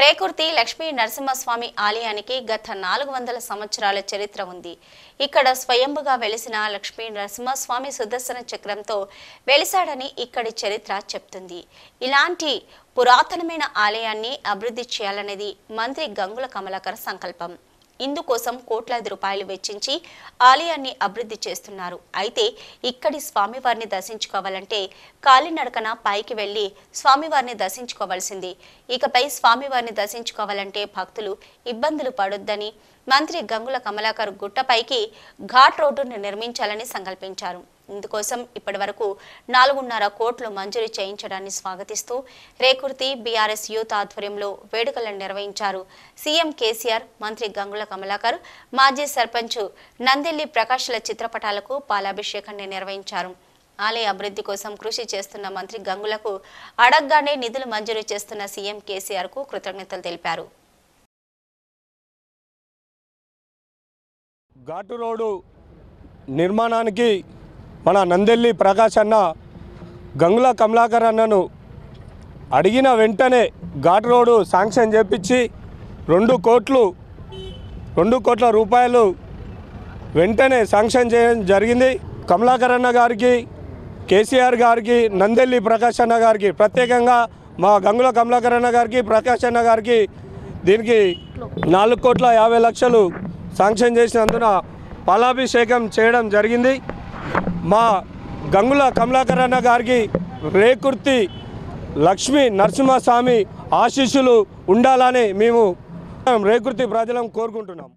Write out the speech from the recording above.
రేకుర్తి లక్ష్మీ నరసింహస్వామి ఆలయానికి గత నాలుగు వందల సంవత్సరాల చరిత్ర ఉంది ఇక్కడ స్వయంగా వెలిసిన లక్ష్మీ నరసింహస్వామి సుదర్శన చక్రంతో వెలిశాడని ఇక్కడి చరిత్ర చెప్తుంది ఇలాంటి పురాతనమైన ఆలయాన్ని అభివృద్ధి చేయాలనేది మంత్రి గంగుల కమలాకర్ సంకల్పం ఇందుకోసం కోట్లాది రూపాయలు వెచ్చించి ఆలయాన్ని అభివృద్ధి చేస్తున్నారు అయితే ఇక్కడి స్వామివారిని దర్శించుకోవాలంటే కాలినడకన పైకి వెళ్లి స్వామివారిని దర్శించుకోవాల్సింది ఇకపై స్వామివారిని దర్శించుకోవాలంటే భక్తులు ఇబ్బందులు పడొద్దని మంత్రి గంగుల కమలాకర్ గుట్టపైకి ఘాట్ రోడ్డును నిర్మించాలని సంకల్పించారు ఇందుకోసం ఇప్పటి వరకు నాలుగున్నర కోట్లు మంజూరు చేయించడాన్ని స్వాగతిస్తూ రేకుర్తి బీఆర్ఎస్ యూత్ ఆధ్వర్యంలో వేడుకలను నిర్వహించారు సీఎం కేసీఆర్ మంత్రి గంగుల కమలాకర్ మాజీ సర్పంచ్ నందిల్లి ప్రకాష్ల చిత్రపటాలకు పాలాభిషేకాన్ని నిర్వహించారు ఆలయ అభివృద్ధి కోసం కృషి చేస్తున్న మంత్రి గంగులకు అడగ్గానే నిధులు మంజూరు చేస్తున్న సీఎం కేసీఆర్ కు కృతజ్ఞతలు తెలిపారు ఘాటు రోడ్డు నిర్మాణానికి మన నందెల్లి ప్రకాష్ అన్న గంగుల కమలాకర్ అన్నను అడిగిన వెంటనే ఘాట్ రోడ్డు శాంక్షన్ చేపించి రెండు కోట్లు రెండు కోట్ల రూపాయలు వెంటనే శాంక్షన్ చేయడం జరిగింది కమలాకర్ అన్న గారికి కేసీఆర్ గారికి నందెల్లి ప్రకాష్ అన్న గారికి ప్రత్యేకంగా మా గంగుల కమలాకర్ అన్న గారికి ప్రకాష్ అన్న గారికి దీనికి నాలుగు కోట్ల యాభై లక్షలు శాంక్షన్ చేసినందున పాలాభిషేకం చేయడం జరిగింది మా గంగుల కమలాకర్ అన్న గారికి రేకుర్తి లక్ష్మీ నరసింహస్వామి ఆశీస్సులు ఉండాలని మేము రేకుర్తి ప్రజలం కోరుకుంటున్నాం